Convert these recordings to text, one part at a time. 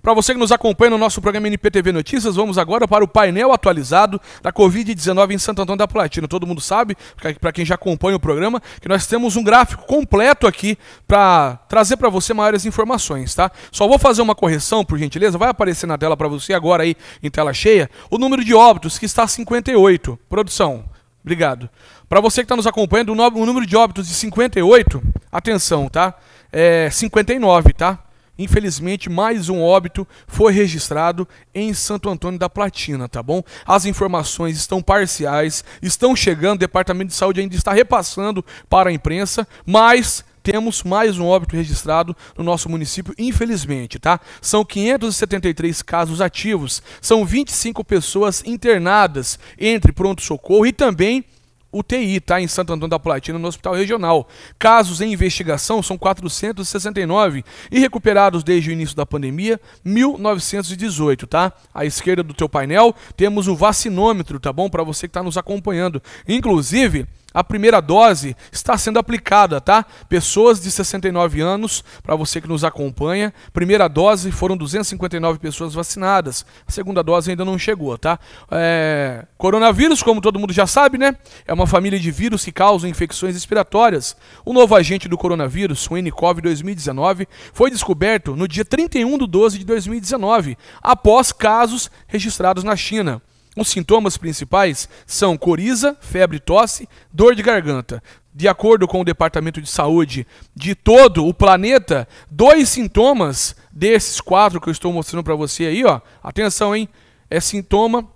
Para você que nos acompanha no nosso programa NPTV Notícias, vamos agora para o painel atualizado da Covid-19 em Santo Antônio da Platina. Todo mundo sabe, para quem já acompanha o programa, que nós temos um gráfico completo aqui para trazer para você maiores informações, tá? Só vou fazer uma correção, por gentileza, vai aparecer na tela para você agora aí, em tela cheia, o número de óbitos, que está 58. Produção, obrigado. Para você que está nos acompanhando, o número de óbitos de 58, atenção, tá? É 59, tá? Infelizmente, mais um óbito foi registrado em Santo Antônio da Platina, tá bom? As informações estão parciais, estão chegando, o Departamento de Saúde ainda está repassando para a imprensa, mas temos mais um óbito registrado no nosso município, infelizmente, tá? São 573 casos ativos, são 25 pessoas internadas entre pronto-socorro e também UTI, tá? Em Santo Antônio da Platina, no Hospital Regional. Casos em investigação são 469 e recuperados desde o início da pandemia, 1918, tá? À esquerda do teu painel temos o vacinômetro, tá bom? Para você que está nos acompanhando. Inclusive, a primeira dose está sendo aplicada, tá? Pessoas de 69 anos, para você que nos acompanha, primeira dose foram 259 pessoas vacinadas. A segunda dose ainda não chegou, tá? É... Coronavírus, como todo mundo já sabe, né? É uma família de vírus que causam infecções respiratórias. O novo agente do coronavírus, o NCOV 2019, foi descoberto no dia 31 de 12 de 2019, após casos registrados na China. Os sintomas principais são coriza, febre, tosse, dor de garganta. De acordo com o Departamento de Saúde de todo o planeta, dois sintomas desses quatro que eu estou mostrando para você aí, ó. Atenção, hein? É sintoma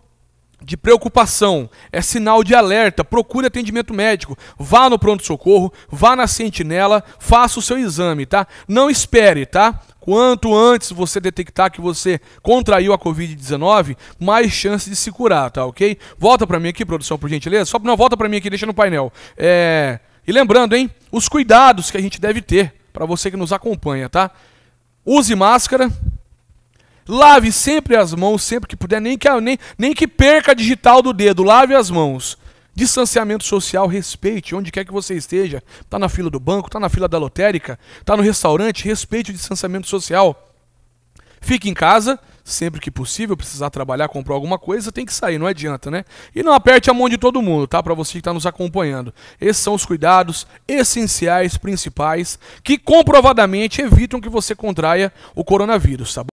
de preocupação, é sinal de alerta, procure atendimento médico, vá no pronto-socorro, vá na sentinela, faça o seu exame, tá? Não espere, tá? Quanto antes você detectar que você contraiu a Covid-19, mais chance de se curar, tá ok? Volta para mim aqui, produção, por gentileza. Só, não, volta para mim aqui, deixa no painel. É... E lembrando, hein? Os cuidados que a gente deve ter para você que nos acompanha, tá? Use máscara. Lave sempre as mãos, sempre que puder, nem que, nem, nem que perca a digital do dedo, lave as mãos. Distanciamento social, respeite, onde quer que você esteja. Está na fila do banco, está na fila da lotérica, está no restaurante, respeite o distanciamento social. Fique em casa, sempre que possível, precisar trabalhar, comprar alguma coisa, tem que sair, não adianta, né? E não aperte a mão de todo mundo, tá? Para você que está nos acompanhando. Esses são os cuidados essenciais, principais, que comprovadamente evitam que você contraia o coronavírus, tá bom?